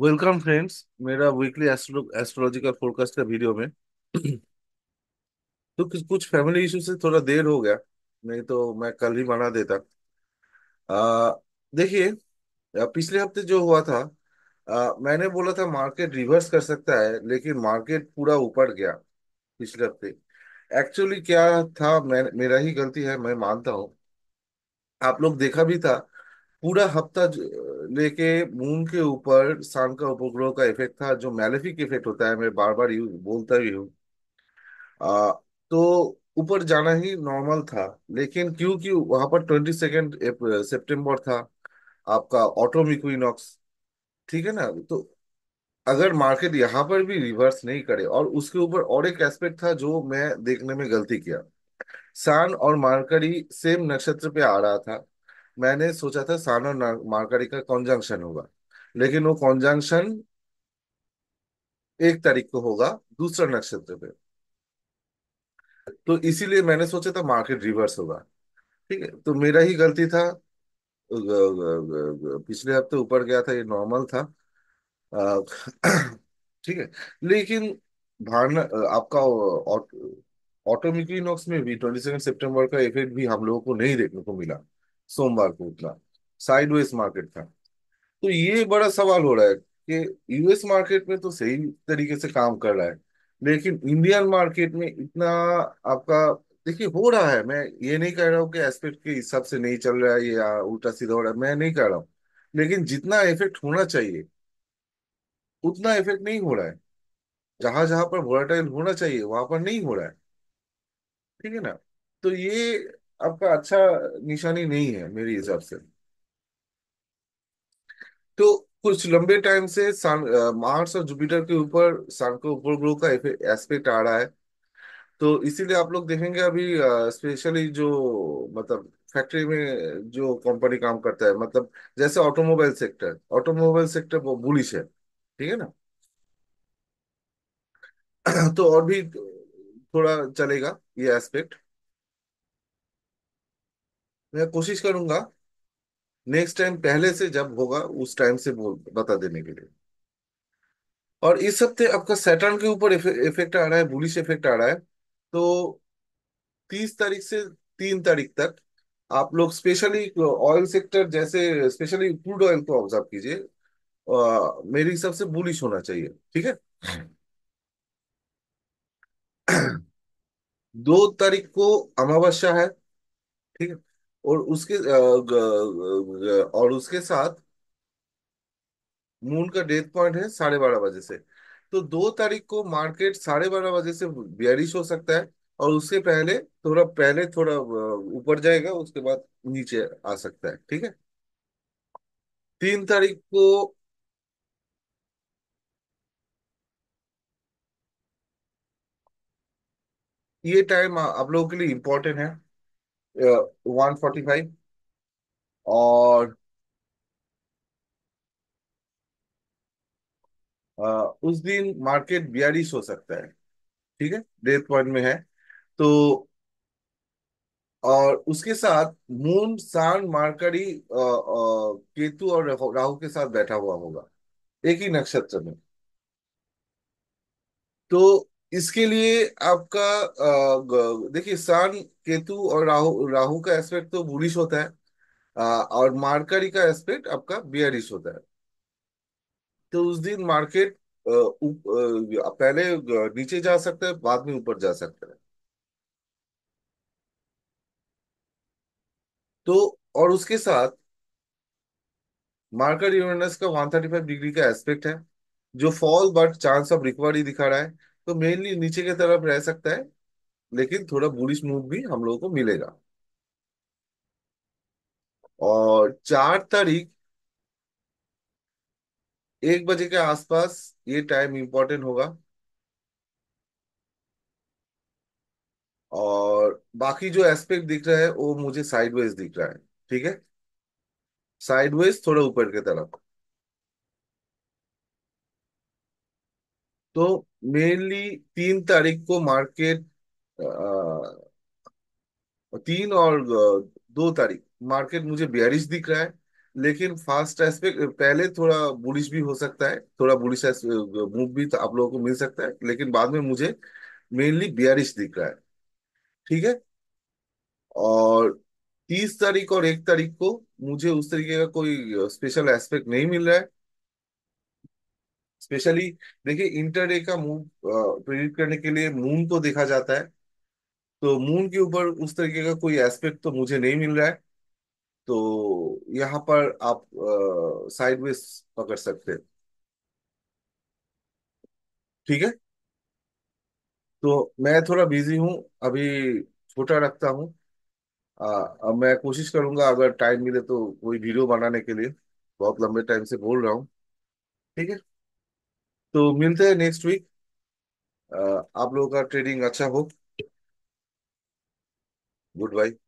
Welcome friends मेरा weekly astrological forecast का video में तो कुछ फैमिली इशू से थोड़ा देर हो गया नहीं तो मैं कल ही बना देता देखिए पिछले हफ्ते जो हुआ था आ, मैंने बोला था मार्केट रिवर्स कर सकता है लेकिन मार्केट पूरा ऊपर गया पिछले हफ्ते एक्चुअली क्या था मैं मेरा ही गलती है मैं मानता हूँ आप लोग देखा भी था पूरा हफ्ता लेके मून के ऊपर सान का उपग्रह का इफेक्ट था जो मैलेफिक इफेक्ट होता है मैं बार बार यूज बोलता भी हूँ तो ऊपर जाना ही नॉर्मल था लेकिन क्योंकि वहां पर ट्वेंटी सेकेंड सेप्टेम्बर था आपका ऑटोमिक्विनॉक्स ठीक है ना तो अगर मार्केट यहाँ पर भी रिवर्स नहीं करे और उसके ऊपर और एक एस्पेक्ट था जो मैं देखने में गलती किया सान और मार्करी सेम नक्षत्र पे आ रहा था मैंने सोचा था सान और मार्करी का कॉन्जंक्शन होगा लेकिन वो कॉन्जंक्शन एक तारीख को होगा दूसरा नक्षत्र पे तो इसीलिए मैंने सोचा था मार्केट रिवर्स होगा ठीक है तो मेरा ही गलती था पिछले हफ्ते ऊपर गया था ये नॉर्मल था ठीक है लेकिन भावना आपका ऑटोमिक्लिनॉक्स में भी ट्वेंटी सेकेंड सेप्टेम्बर का इफेक्ट भी हम लोगों को नहीं देखने को मिला सोमवार को उतरा साइडवेज मार्केट था तो ये बड़ा सवाल हो रहा है कि यूएस मार्केट में तो सही तरीके से काम कर रहा है लेकिन इंडियन मार्केट में इतना आपका देखिए हो रहा है मैं ये नहीं कह रहा हूँ कि एस्पेक्ट के हिसाब से नहीं चल रहा है ये उल्टा सीधा हो रहा है मैं नहीं कह रहा हूँ लेकिन जितना इफेक्ट होना चाहिए उतना इफेक्ट नहीं हो रहा है जहां जहां पर वोलाटाइल होना चाहिए वहां पर नहीं हो रहा है ठीक है ना तो ये आपका अच्छा निशानी नहीं है मेरे हिसाब से तो कुछ लंबे टाइम से मार्स और जुपिटर के ऊपर सन के उपग्रह का एस्पेक्ट आ रहा है तो इसीलिए आप लोग देखेंगे अभी स्पेशली जो मतलब फैक्ट्री में जो कंपनी काम करता है मतलब जैसे ऑटोमोबाइल सेक्टर ऑटोमोबाइल सेक्टर वो बुलिश है ठीक है ना तो और भी थोड़ा चलेगा ये एस्पेक्ट मैं कोशिश करूंगा नेक्स्ट टाइम पहले से जब होगा उस टाइम से बोल बता देने के लिए और इस हफ्ते आपका सैटर्न के ऊपर इफेक्ट आ रहा है बुलिश इफेक्ट आ रहा है तो तीस तारीख से तीन तारीख तक आप लोग स्पेशली ऑयल सेक्टर जैसे स्पेशली क्रूड ऑयल को ऑब्जर्व कीजिए मेरे हिसाब से बुलिश होना चाहिए ठीक है दो तारीख को अमावस्या है ठीक है और उसके और उसके साथ मून का डेथ पॉइंट है साढ़े बारह बजे से तो दो तारीख को मार्केट साढ़े बारह बजे से बियरिश हो सकता है और उससे पहले थोड़ा पहले थोड़ा ऊपर जाएगा उसके बाद नीचे आ सकता है ठीक है तीन तारीख को ये टाइम आप लोगों के लिए इंपॉर्टेंट है वन फोर्टी फाइव और Uh, उस दिन मार्केट बयालीस हो सकता है ठीक है डेथ पॉइंट में है तो और उसके साथ मून सान मार्करी केतु और राहु के साथ बैठा हुआ होगा एक ही नक्षत्र में तो इसके लिए आपका uh, देखिए सान केतु और राहु राहु का एस्पेक्ट तो बुलिश होता है और मार्करी का एस्पेक्ट आपका बियरिश होता है तो उस दिन मार्केट पहले नीचे जा सकता है बाद में ऊपर जा सकता है तो और उसके साथ मार्कर यूरेनस का वन थर्टी फाइव डिग्री का एस्पेक्ट है जो fall but chance of recovery दिखा रहा है तो मेनली नीचे की तरफ रह सकता है लेकिन थोड़ा बुलिश मूव भी हम लोगों को मिलेगा और चार तारीख एक बजे के आसपास ये टाइम इंपॉर्टेंट होगा और बाकी जो एस्पेक्ट दिख रहा है वो मुझे साइडवेज दिख रहा है ठीक है साइडवेज थोड़ा ऊपर के तरफ तो मेनली तीन तारीख को मार्केट तीन और दो तारीख मार्केट मुझे बियरिश दिख रहा है लेकिन फास्ट एस्पेक्ट पहले थोड़ा बुलिश भी हो सकता है थोड़ा बुलिश मूव भी आप लोगों को मिल सकता है लेकिन बाद में मुझे मेनली बियरिश दिख रहा है ठीक है और तीस तारीख और एक तारीख को मुझे उस तरीके का कोई स्पेशल एस्पेक्ट नहीं मिल रहा है स्पेशली देखिए इंटरडे का मूव प्रेडिक्ट करने के लिए मून को देखा जाता है तो मून के ऊपर उस तरीके का कोई एस्पेक्ट तो मुझे नहीं मिल रहा है तो यहाँ पर आप साइडवेज पकड़ सकते हैं ठीक है तो मैं थोड़ा बिजी हूँ अभी छोटा रखता हूँ अब मैं कोशिश करूंगा अगर टाइम मिले तो कोई वीडियो बनाने के लिए बहुत लंबे टाइम से बोल रहा हूँ ठीक है तो मिलते हैं नेक्स्ट वीक आप लोगों का ट्रेडिंग अच्छा हो Good Goodbye.